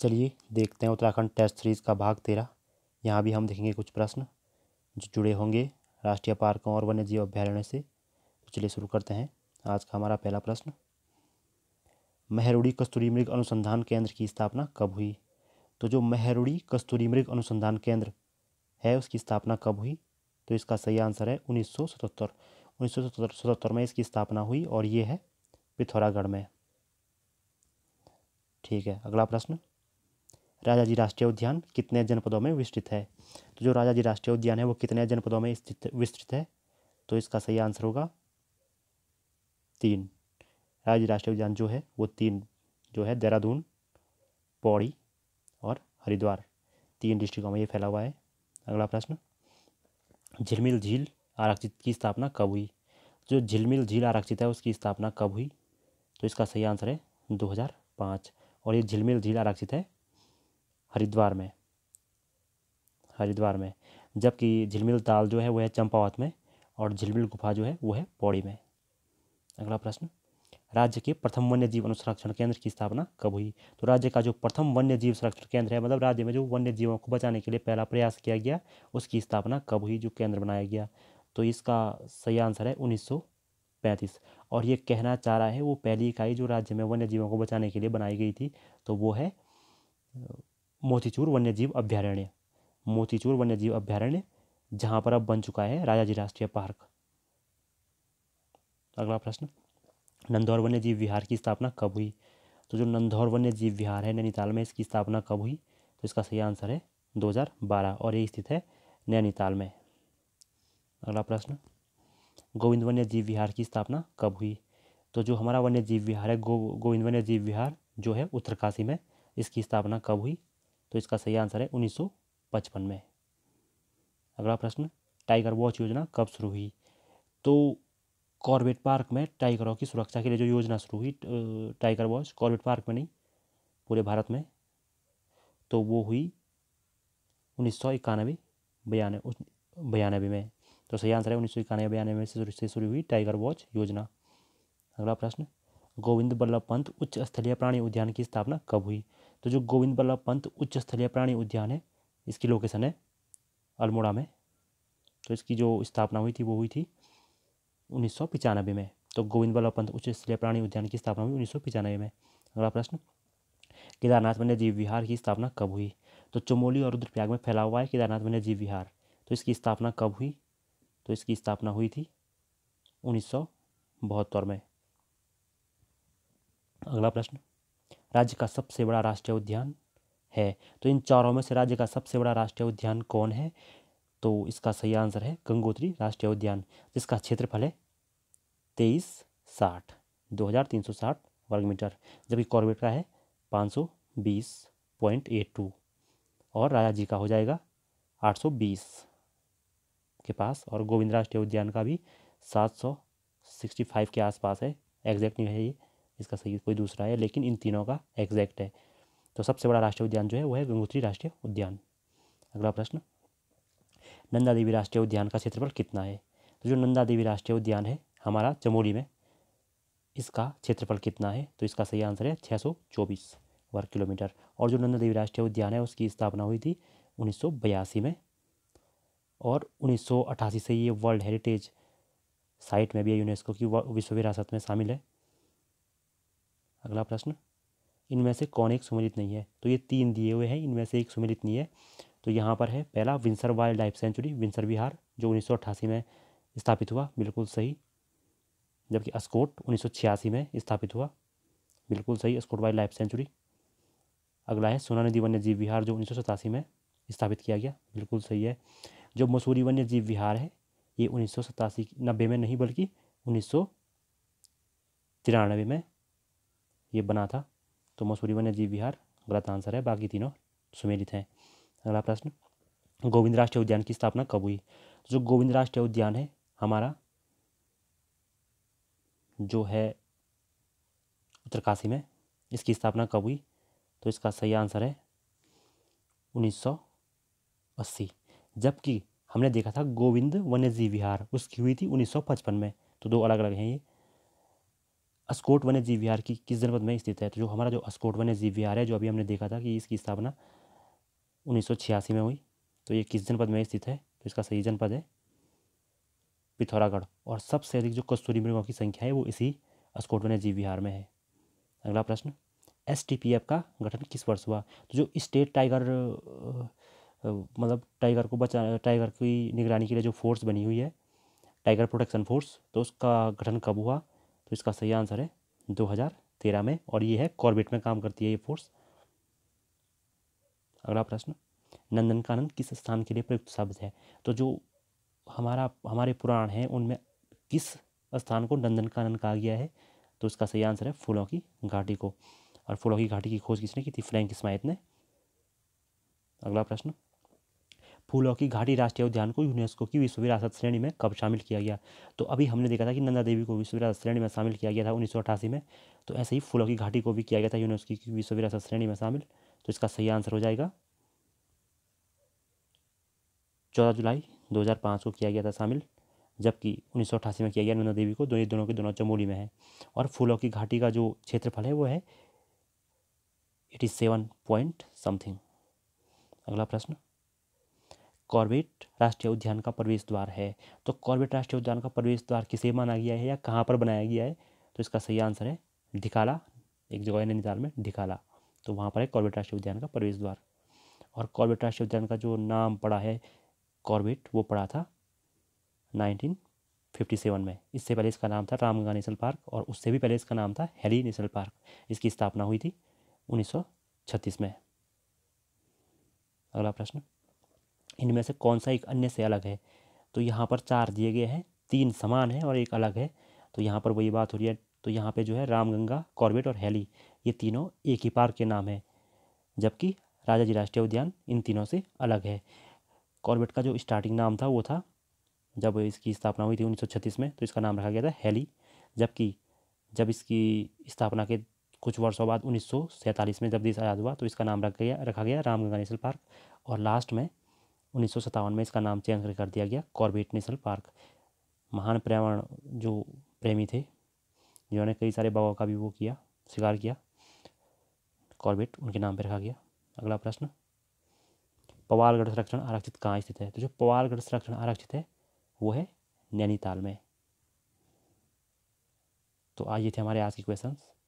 चलिए देखते हैं उत्तराखंड टेस्ट सीरीज़ का भाग तेरह यहाँ भी हम देखेंगे कुछ प्रश्न जो जुड़े होंगे राष्ट्रीय पार्कों और वन्य जीव अभ्यारण्य से तो चलिए शुरू करते हैं आज का हमारा पहला प्रश्न मेहरूड़ी कस्तूरी मृग अनुसंधान केंद्र की स्थापना कब हुई तो जो मेहरूड़ी कस्तूरी मृग अनुसंधान केंद्र है उसकी स्थापना कब हुई तो इसका सही आंसर है उन्नीस सौ सतहत्तर उन्नीस सौ सतहत्तर में इसकी स्थापना हुई और ये है पिथौरागढ़ में ठीक है अगला प्रश्न राजा जी राष्ट्रीय उद्यान कितने जनपदों में विस्तृत है तो जो राजा जी राष्ट्रीय उद्यान है वो कितने जनपदों में स्थित विस्तृत है तो इसका सही आंसर होगा तीन राजा जी राष्ट्रीय उद्यान जो है वो तीन जो है देहरादून पौड़ी और हरिद्वार तीन डिस्ट्रिक्टों में ये फैला हुआ है अगला प्रश्न झिलमिल झील आरक्षित की स्थापना कब हुई तो जो झिलमिल झील आरक्षित है उसकी स्थापना कब हुई तो इसका सही आंसर है दो और ये झिलमिल झील आरक्षित है हरिद्वार में हरिद्वार में जबकि झिलमिल ताल जो है वह है चंपावत में और झिलमिल गुफा जो है वो है पौड़ी में अगला प्रश्न राज्य के प्रथम वन्य जीव अनुसंरक्षण केंद्र की स्थापना कब हुई तो राज्य का जो प्रथम वन्य जीव संरक्षण केंद्र है मतलब राज्य में जो वन्य जीवों को बचाने के लिए पहला प्रयास किया गया उसकी स्थापना कब हुई जो केंद्र बनाया गया तो इसका सही आंसर है उन्नीस पैंतीस और ये कहना चाह रहा है वो पहली इकाई जो राज्य में वन्य जीवों को बचाने के लिए बनाई गई थी तो वो है मोतीचूर वन्यजीव अभ्यारण्य मोतीचूर वन्यजीव अभ्यारण्य जहाँ पर अब बन चुका है राजाजी राष्ट्रीय पार्क अगला प्रश्न नंदौर वन्यजीव विहार की स्थापना कब हुई तो जो नंदौर वन्यजीव विहार है नैनीताल में इसकी स्थापना कब हुई तो इसका सही आंसर है 2012 और ये स्थित है नैनीताल में अगला प्रश्न गोविंद वन्य जीव विहार की स्थापना कब हुई तो जो हमारा वन्य जीव विहार है गो गोविंद वन्य जीव विहार जो है उत्तरकाशी में इसकी स्थापना कब हुई तो इसका सही आंसर है 1955 में अगला प्रश्न टाइगर वॉच योजना कब शुरू हुई तो कॉर्बेट पार्क में टाइगरों की सुरक्षा के लिए जो योजना शुरू हुई टाइगर वॉच कॉर्बेट पार्क में नहीं पूरे भारत में तो वो हुई उन्नीस सौ इक्यानवे बयानवे बयानवे में तो सही आंसर है उन्नीस सौ इक्यानवे बयानवे में से शुरू हुई टाइगर वॉच योजना अगला प्रश्न गोविंद बल्लभ पंत उच्च स्थलीय प्राणी उद्यान की स्थापना कब हुई तो जो गोविंद बल्लभ पंत उच्च स्थलीय प्राणी उद्यान है इसकी लोकेशन है अल्मोड़ा में तो इसकी जो स्थापना हुई थी वो हुई थी उन्नीस में तो गोविंद बल्लभ पंत उच्च स्थलीय प्राणी उद्यान की स्थापना हुई उन्नीस में अगला प्रश्न केदारनाथ वन्यजीव विहार की स्थापना कब हुई तो चमोली और रुद्रप्रयाग में फैला हुआ है केदारनाथ वन्यजीव विहार तो इसकी स्थापना कब हुई तो इसकी स्थापना हुई थी उन्नीस में अगला प्रश्न राज्य का सबसे बड़ा राष्ट्रीय उद्यान है तो इन चारों में से राज्य का सबसे बड़ा राष्ट्रीय उद्यान कौन है तो इसका सही आंसर है गंगोत्री राष्ट्रीय उद्यान जिसका क्षेत्रफल है तेईस साठ दो हज़ार तीन सौ साठ वर्ग मीटर जबकि कॉर्बेट का है पाँच सौ बीस पॉइंट एट टू और राजा जी का हो जाएगा आठ सौ बीस के पास और गोविंद राष्ट्रीय उद्यान का भी सात सौ सिक्सटी फाइव के आसपास है एग्जैक्ट नहीं है ये इसका सही कोई दूसरा है लेकिन इन तीनों का एग्जैक्ट है तो सबसे बड़ा राष्ट्रीय उद्यान जो है वो है गंगोत्री राष्ट्रीय उद्यान अगला प्रश्न नंदा देवी राष्ट्रीय उद्यान का क्षेत्रफल कितना है तो जो नंदा देवी राष्ट्रीय उद्यान है हमारा चमोली में इसका क्षेत्रफल कितना है तो इसका सही आंसर है छः सौ चौबीस वर्ग किलोमीटर और जो नंदा देवी राष्ट्रीय उद्यान है उसकी स्थापना हुई थी उन्नीस में और उन्नीस से ये वर्ल्ड हेरिटेज साइट में भी है यूनेस्को की विश्व विरासत में शामिल है अगला प्रश्न इनमें से कौन एक सुमेलित नहीं है तो ये तीन दिए हुए हैं इनमें से एक सुमेलित नहीं है तो यहाँ पर है पहला Binsar wild life sanctuary Binsar Vihar जो उन्नीस में स्थापित हुआ बिल्कुल सही जबकि अस्कोट उन्नीस में स्थापित हुआ बिल्कुल सही अस्कोट वाइल्ड लाइफ सेंचुरी अगला है सोना नदी वन्य जीव विहार जो उन्नीस में स्थापित किया गया बिल्कुल सही है जो मसूरी वन्य जीव विहार है ये उन्नीस सौ में नहीं बल्कि उन्नीस में ये बना था तो मसूरी वन्य जीव विहार गलत आंसर है बाकी तीनों सुमेलित हैं अगला प्रश्न गोविंद राष्ट्रीय उद्यान की स्थापना कब हुई जो गोविंद राष्ट्रीय उद्यान है हमारा जो है उत्तरकाशी में इसकी स्थापना कब हुई तो इसका सही आंसर है 1980 जबकि हमने देखा था गोविंद वन्यजीव विहार उसकी हुई थी 1955 में तो दो अलग अलग हैं ये अस्कोट वन्य जीव विहार की किस जनपद में स्थित है तो जो हमारा जो अस्कोट वन्य जीव विहार है जो अभी हमने देखा था कि इसकी स्थापना उन्नीस में हुई तो ये किस जनपद में स्थित है तो इसका सही जनपद है पिथौरागढ़ और सबसे अधिक जो कस्तूरी मृगों की संख्या है वो इसी अस्कोट वन्य जीव विहार में है अगला प्रश्न एस का गठन किस वर्ष हुआ तो जो स्टेट टाइगर मतलब टाइगर को बचा टाइगर की निगरानी के लिए जो फोर्स बनी हुई है टाइगर प्रोटेक्शन फोर्स तो उसका गठन कब हुआ तो इसका सही आंसर है 2013 में और ये है कॉर्बेट में काम करती है ये फोर्स अगला प्रश्न नंदनकानन किस स्थान के लिए प्रयुक्त शब्द है तो जो हमारा हमारे पुराण हैं उनमें किस स्थान को नंदनकानन कहा गया है तो इसका सही आंसर है फूलों की घाटी को और फूलों की घाटी की खोज किसने की थी फ्रैंक स्माइथ ने अगला प्रश्न फूलों की घाटी राष्ट्रीय उद्यान को यूनेस्को की विश्व विरासत श्रेणी में कब शामिल किया गया तो अभी हमने देखा था कि नंदा देवी को विश्व विरासत श्रेणी में शामिल किया गया था उन्नीस में तो ऐसे ही फूलों की घाटी को भी किया गया था यूनेस्को की विश्व विरासत श्रेणी में शामिल तो इसका सही आंसर हो जाएगा चौदह जुलाई 2005 को किया गया था शामिल जबकि उन्नीस में किया गया नंदा देवी को दोनों दोनों के दोनों चमोली में है और फूलों की घाटी का जो क्षेत्रफल है वो है एटी सेवन पॉइंट समथिंग अगला प्रश्न कॉर्बेट राष्ट्रीय उद्यान का प्रवेश द्वार है तो कॉर्बेट राष्ट्रीय उद्यान का प्रवेश द्वार किसे माना गया है या कहाँ पर बनाया गया है तो इसका सही आंसर है ढिकाला एक जगह है नैनीताल में ढिकाला तो वहाँ पर है कॉर्बेट राष्ट्रीय उद्यान का प्रवेश द्वार और कॉर्बेट राष्ट्रीय उद्यान का जो नाम पड़ा है कॉर्बेट वो पड़ा था नाइनटीन फिफ्टी सेवन में इससे पहले इसका नाम था रामगंगा नेशनल पार्क और उससे भी पहले इसका नाम था हेली नेशनल पार्क इसकी स्थापना हुई थी उन्नीस सौ छत्तीस में अगला प्रश्न इनमें से कौन सा एक अन्य से अलग है तो यहाँ पर चार दिए गए हैं तीन समान हैं और एक अलग है तो यहाँ पर वही बात हो रही है तो यहाँ पे जो है रामगंगा कॉर्बेट और हैली ये तीनों एक ही पार्क के नाम हैं जबकि राजा जी राष्ट्रीय उद्यान इन तीनों से अलग है कॉर्बेट का जो स्टार्टिंग नाम था वो था जब इसकी स्थापना हुई थी उन्नीस में तो इसका नाम रखा गया था हैली जबकि जब इसकी स्थापना के कुछ वर्षों बाद उन्नीस में जब देश आज़ाद हुआ तो इसका नाम रखा गया रखा गया रामगंगा नेशनल पार्क और लास्ट में उन्नीस में इसका नाम चेंज कर दिया गया कॉर्बेट नेशनल पार्क महान पर्यावरण जो प्रेमी थे जिन्होंने कई सारे बाघों का भी वो किया शिकार किया कॉर्बेट उनके नाम पर रखा गया अगला प्रश्न पवारगढ़ संरक्षण आरक्षित कहाँ स्थित है तो जो पवारगढ़ संरक्षण आरक्षित है वो है नैनीताल में तो आइए थे हमारे आज के क्वेश्चंस